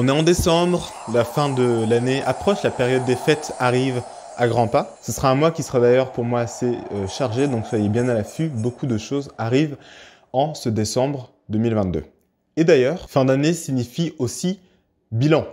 On est en décembre, la fin de l'année approche, la période des fêtes arrive à grands pas. Ce sera un mois qui sera d'ailleurs pour moi assez euh, chargé, donc soyez bien à l'affût, beaucoup de choses arrivent en ce décembre 2022. Et d'ailleurs, fin d'année signifie aussi bilan.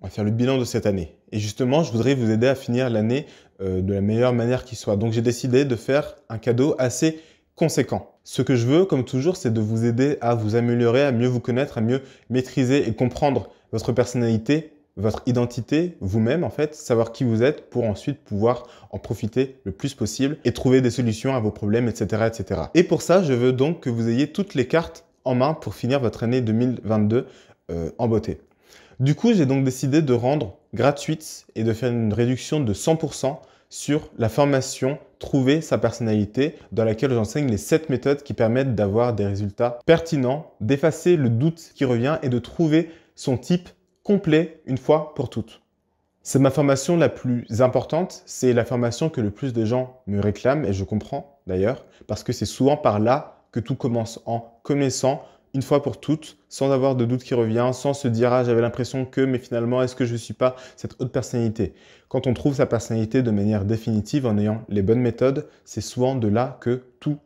On va faire le bilan de cette année. Et justement, je voudrais vous aider à finir l'année euh, de la meilleure manière qui soit. Donc j'ai décidé de faire un cadeau assez conséquent. Ce que je veux, comme toujours, c'est de vous aider à vous améliorer, à mieux vous connaître, à mieux maîtriser et comprendre votre personnalité, votre identité, vous-même en fait, savoir qui vous êtes pour ensuite pouvoir en profiter le plus possible et trouver des solutions à vos problèmes, etc. etc. Et pour ça, je veux donc que vous ayez toutes les cartes en main pour finir votre année 2022 euh, en beauté. Du coup, j'ai donc décidé de rendre gratuite et de faire une réduction de 100% sur la formation Trouver sa personnalité dans laquelle j'enseigne les 7 méthodes qui permettent d'avoir des résultats pertinents, d'effacer le doute qui revient et de trouver son type complet une fois pour toutes. C'est ma formation la plus importante, c'est la formation que le plus de gens me réclament et je comprends d'ailleurs, parce que c'est souvent par là que tout commence en connaissant une fois pour toutes, sans avoir de doute qui revient, sans se dire ah j'avais l'impression que, mais finalement est-ce que je ne suis pas cette autre personnalité Quand on trouve sa personnalité de manière définitive en ayant les bonnes méthodes, c'est souvent de là que tout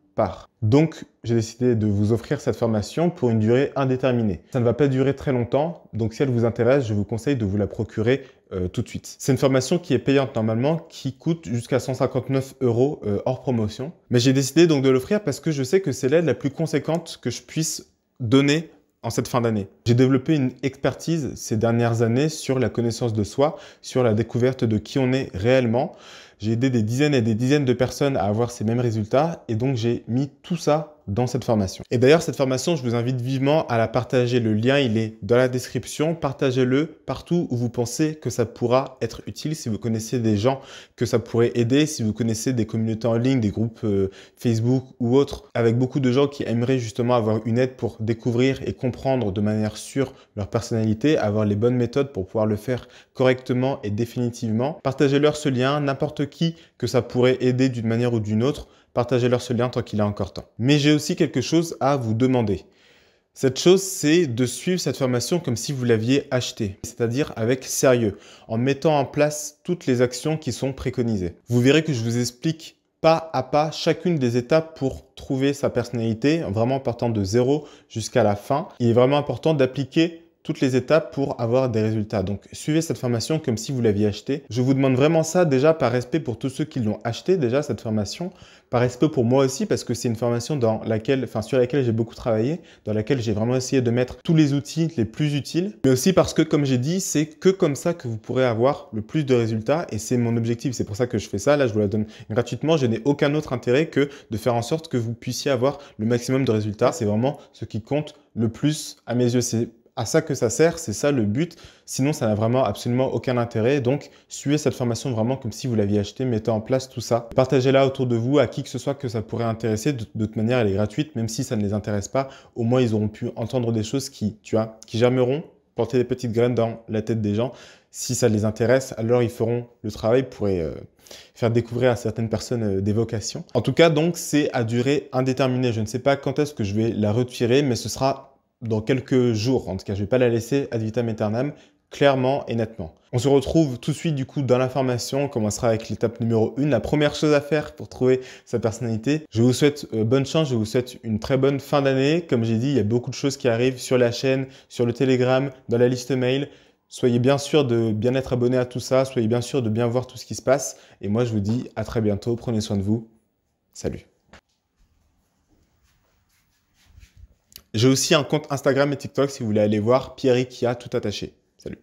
donc, j'ai décidé de vous offrir cette formation pour une durée indéterminée. Ça ne va pas durer très longtemps, donc si elle vous intéresse, je vous conseille de vous la procurer euh, tout de suite. C'est une formation qui est payante normalement, qui coûte jusqu'à 159 euros euh, hors promotion. Mais j'ai décidé donc de l'offrir parce que je sais que c'est l'aide la plus conséquente que je puisse donner en cette fin d'année. J'ai développé une expertise ces dernières années sur la connaissance de soi, sur la découverte de qui on est réellement, j'ai aidé des dizaines et des dizaines de personnes à avoir ces mêmes résultats et donc j'ai mis tout ça dans cette formation. Et d'ailleurs, cette formation, je vous invite vivement à la partager. Le lien, il est dans la description. Partagez-le partout où vous pensez que ça pourra être utile. Si vous connaissez des gens que ça pourrait aider, si vous connaissez des communautés en ligne, des groupes euh, Facebook ou autres, avec beaucoup de gens qui aimeraient justement avoir une aide pour découvrir et comprendre de manière sûre leur personnalité, avoir les bonnes méthodes pour pouvoir le faire correctement et définitivement. Partagez-leur ce lien, n'importe qui que ça pourrait aider d'une manière ou d'une autre partagez-leur ce lien tant qu'il a encore temps. Mais j'ai aussi quelque chose à vous demander. Cette chose, c'est de suivre cette formation comme si vous l'aviez achetée, c'est-à-dire avec sérieux, en mettant en place toutes les actions qui sont préconisées. Vous verrez que je vous explique pas à pas chacune des étapes pour trouver sa personnalité, vraiment partant de zéro jusqu'à la fin. Il est vraiment important d'appliquer toutes les étapes pour avoir des résultats. Donc suivez cette formation comme si vous l'aviez achetée. Je vous demande vraiment ça déjà par respect pour tous ceux qui l'ont acheté déjà cette formation, par respect pour moi aussi parce que c'est une formation dans laquelle, enfin sur laquelle j'ai beaucoup travaillé, dans laquelle j'ai vraiment essayé de mettre tous les outils les plus utiles, mais aussi parce que comme j'ai dit, c'est que comme ça que vous pourrez avoir le plus de résultats et c'est mon objectif. C'est pour ça que je fais ça. Là, je vous la donne gratuitement. Je n'ai aucun autre intérêt que de faire en sorte que vous puissiez avoir le maximum de résultats. C'est vraiment ce qui compte le plus à mes yeux. C'est à ça que ça sert, c'est ça le but. Sinon, ça n'a vraiment absolument aucun intérêt. Donc, suivez cette formation vraiment comme si vous l'aviez achetée, mettez en place tout ça. Partagez-la autour de vous, à qui que ce soit que ça pourrait intéresser. De, toute manière, elle est gratuite, même si ça ne les intéresse pas. Au moins, ils auront pu entendre des choses qui, tu vois, qui germeront, porter des petites graines dans la tête des gens. Si ça les intéresse, alors ils feront le travail pour... Euh, faire découvrir à certaines personnes euh, des vocations. En tout cas, donc, c'est à durée indéterminée. Je ne sais pas quand est-ce que je vais la retirer, mais ce sera dans quelques jours. En tout cas, je ne vais pas la laisser ad vitam aeternam, clairement et nettement. On se retrouve tout de suite du coup dans l'information. On commencera avec l'étape numéro 1, la première chose à faire pour trouver sa personnalité. Je vous souhaite euh, bonne chance, je vous souhaite une très bonne fin d'année. Comme j'ai dit, il y a beaucoup de choses qui arrivent sur la chaîne, sur le Telegram, dans la liste mail. Soyez bien sûr de bien être abonné à tout ça, soyez bien sûr de bien voir tout ce qui se passe. Et moi, je vous dis à très bientôt, prenez soin de vous. Salut J'ai aussi un compte Instagram et TikTok si vous voulez aller voir Pierre qui a tout attaché. Salut.